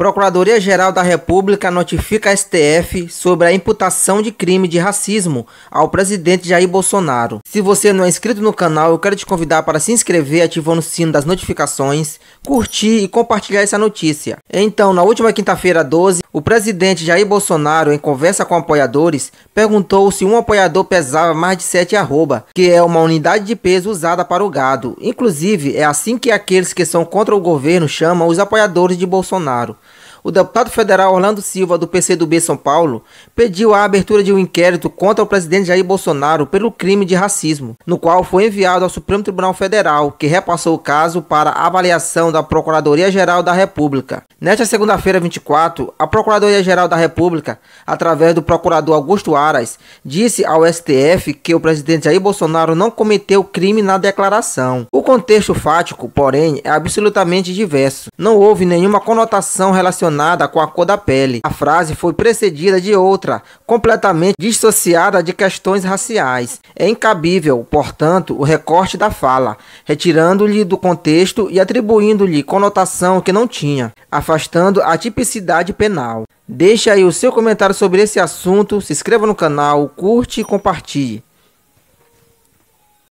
Procuradoria-Geral da República notifica a STF sobre a imputação de crime de racismo ao presidente Jair Bolsonaro. Se você não é inscrito no canal, eu quero te convidar para se inscrever ativando o sino das notificações, curtir e compartilhar essa notícia. Então, na última quinta-feira 12, o presidente Jair Bolsonaro, em conversa com apoiadores, perguntou se um apoiador pesava mais de 7 arroba, que é uma unidade de peso usada para o gado. Inclusive, é assim que aqueles que são contra o governo chamam os apoiadores de Bolsonaro o deputado federal Orlando Silva, do PCdoB São Paulo, pediu a abertura de um inquérito contra o presidente Jair Bolsonaro pelo crime de racismo, no qual foi enviado ao Supremo Tribunal Federal, que repassou o caso para avaliação da Procuradoria-Geral da República. Nesta segunda-feira, 24, a Procuradoria-Geral da República, através do procurador Augusto Aras, disse ao STF que o presidente Jair Bolsonaro não cometeu crime na declaração. O contexto fático, porém, é absolutamente diverso. Não houve nenhuma conotação relacionada relacionada com a cor da pele. A frase foi precedida de outra, completamente dissociada de questões raciais. É incabível, portanto, o recorte da fala, retirando-lhe do contexto e atribuindo-lhe conotação que não tinha, afastando a tipicidade penal. Deixe aí o seu comentário sobre esse assunto, se inscreva no canal, curte e compartilhe.